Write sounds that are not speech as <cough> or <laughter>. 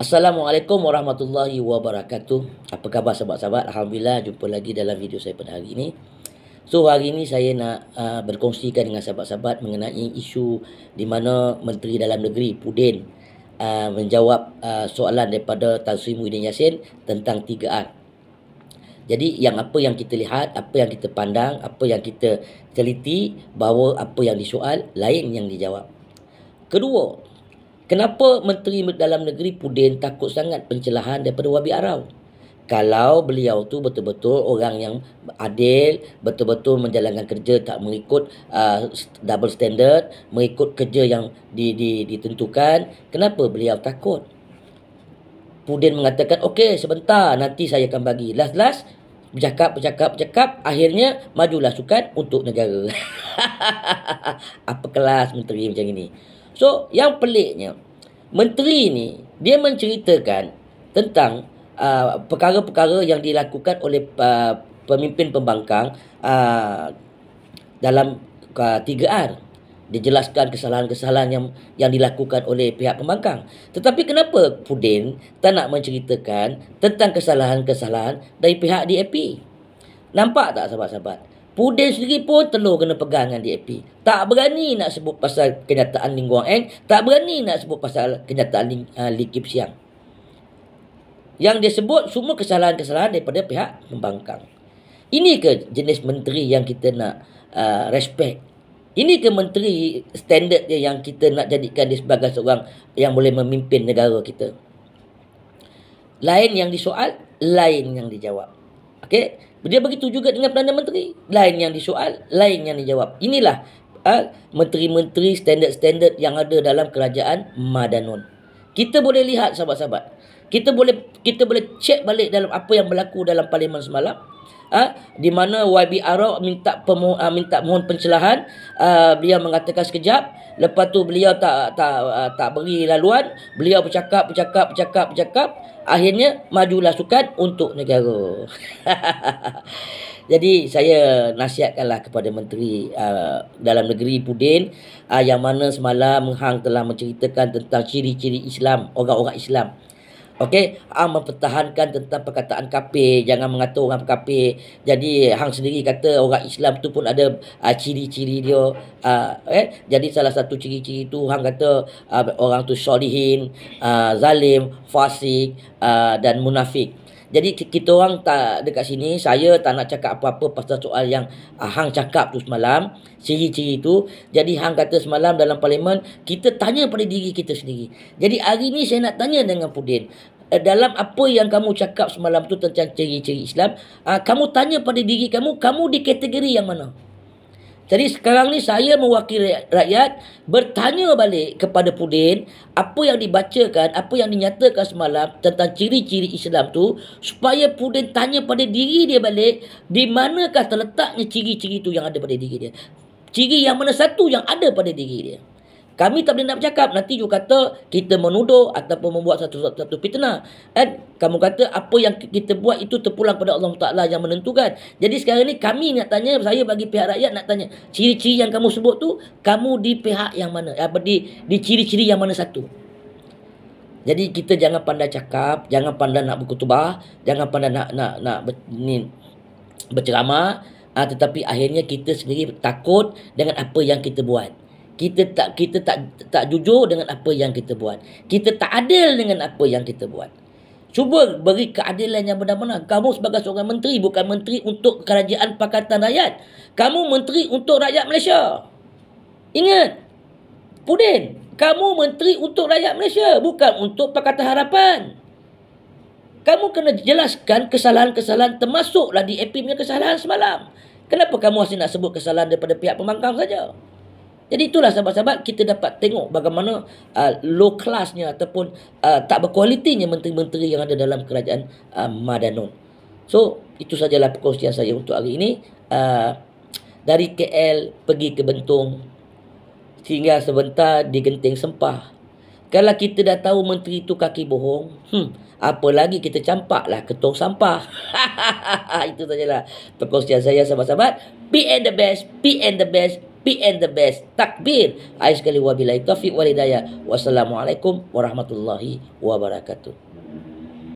Assalamualaikum warahmatullahi wabarakatuh. Apa khabar sahabat-sahabat? Alhamdulillah jumpa lagi dalam video saya pada hari ini. So hari ini saya nak uh, berkongsikan dengan sahabat-sahabat mengenai isu di mana Menteri Dalam Negeri Pudin uh, menjawab uh, soalan daripada Tan Sri Muhyiddin Yassin tentang 3R. Jadi yang apa yang kita lihat, apa yang kita pandang, apa yang kita teliti bahawa apa yang disoal lain yang dijawab. Kedua, Kenapa Menteri Dalam Negeri Pudin takut sangat pencelahan daripada Wabi Arau? Kalau beliau tu betul-betul orang yang adil, betul-betul menjalankan kerja tak mengikut uh, double standard, mengikut kerja yang di, di, ditentukan, kenapa beliau takut? Pudin mengatakan, okey sebentar nanti saya akan bagi. Last-last, bercakap, bercakap, bercakap, akhirnya majulah sukan untuk negara. <laughs> Apa kelas menteri macam ini? So yang peliknya Menteri ni dia menceritakan tentang uh, perkara-perkara yang dilakukan oleh uh, pemimpin pembangkang uh, dalam uh, 3R. Dia jelaskan kesalahan-kesalahan yang yang dilakukan oleh pihak pembangkang. Tetapi kenapa Pudin tak nak menceritakan tentang kesalahan-kesalahan dari pihak DAP? Nampak tak sahabat-sahabat? Pudin sendiri pun telur kena pegang dengan DAP. Tak berani nak sebut pasal kenyataan Ling Guang Eng. Tak berani nak sebut pasal kenyataan Ling, uh, Li Kip Siang. Yang dia sebut semua kesalahan-kesalahan daripada pihak pembangkang. Ini ke jenis menteri yang kita nak uh, respect? Ini ke menteri standard dia yang kita nak jadikan dia sebagai seorang yang boleh memimpin negara kita? Lain yang disoal, lain yang dijawab. Okey. Dia begitu juga dengan Perdana Menteri. Lain yang disoal, lain yang dijawab. Inilah uh, menteri-menteri standard-standard yang ada dalam kerajaan madanon. Kita boleh lihat sahabat-sahabat kita boleh kita boleh check balik dalam apa yang berlaku dalam parlimen semalam ha? di mana YB Arok minta pemo, uh, minta mohon pencelahan uh, ah, beliau mengatakan sekejap lepas tu beliau tak tak uh, tak beri laluan beliau bercakap bercakap bercakap bercakap akhirnya majulah sukan untuk negara <laughs> Jadi saya nasihatkanlah kepada menteri uh, dalam negeri Pudin uh, yang mana semalam Hang telah menceritakan tentang ciri-ciri Islam, orang-orang Islam Okey, hang ah, mempertahankan tentang perkataan kafir, jangan mengatur orang kafir. Jadi hang sendiri kata orang Islam tu pun ada uh, ciri-ciri dia. Uh, eh? jadi salah satu ciri-ciri tu hang kata uh, orang tu solihin, uh, zalim, fasik uh, dan munafik. Jadi kita orang tak dekat sini Saya tak nak cakap apa-apa pasal soal yang uh, Hang cakap tu semalam Ciri-ciri tu Jadi Hang kata semalam dalam parlimen Kita tanya pada diri kita sendiri Jadi hari ni saya nak tanya dengan Pudin uh, Dalam apa yang kamu cakap semalam tu Tentang ciri-ciri Islam uh, Kamu tanya pada diri kamu Kamu di kategori yang mana? Jadi sekarang ni saya mewakili rakyat bertanya balik kepada Pudin apa yang dibacakan, apa yang dinyatakan semalam tentang ciri-ciri Islam tu supaya Pudin tanya pada diri dia balik di manakah terletaknya ciri-ciri tu yang ada pada diri dia. Ciri yang mana satu yang ada pada diri dia kami tak boleh nak bercakap nanti you kata kita menuduh ataupun membuat satu satu fitnah Eh kamu kata apa yang kita buat itu terpulang pada Allah Taala yang menentukan jadi sekarang ni kami nak tanya saya bagi pihak rakyat nak tanya ciri-ciri yang kamu sebut tu kamu di pihak yang mana apa di di ciri-ciri yang mana satu jadi kita jangan pandai cakap, jangan pandai nak berkutubah, jangan pandai nak nak nak ber, ni, berceramah, ha, tetapi akhirnya kita sendiri takut dengan apa yang kita buat kita tak kita tak tak jujur dengan apa yang kita buat. Kita tak adil dengan apa yang kita buat. Cuba beri keadilan yang benar-benar. Kamu sebagai seorang menteri bukan menteri untuk kerajaan pakatan rakyat. Kamu menteri untuk rakyat Malaysia. Ingat. Pudin, kamu menteri untuk rakyat Malaysia bukan untuk pakatan harapan. Kamu kena jelaskan kesalahan-kesalahan termasuklah di EP punya kesalahan semalam. Kenapa kamu masih nak sebut kesalahan daripada pihak pembangkang saja? Jadi itulah sahabat-sahabat kita dapat tengok bagaimana uh, low classnya ataupun uh, tak berkualitinya menteri-menteri yang ada dalam kerajaan uh, Madanun. So itu sajalah perkongsian saya untuk hari ini. Uh, dari KL pergi ke Bentong sehingga sebentar di Genting Sempah. Kalau kita dah tahu menteri itu kaki bohong, hmm, apa lagi kita campaklah ke tong sampah. <laughs> itu sajalah perkongsian saya sahabat-sahabat. Be and the best, be and the best, be and the best. Takbir. Ayat sekali wabilai taufiq walidayah. Wassalamualaikum warahmatullahi wabarakatuh.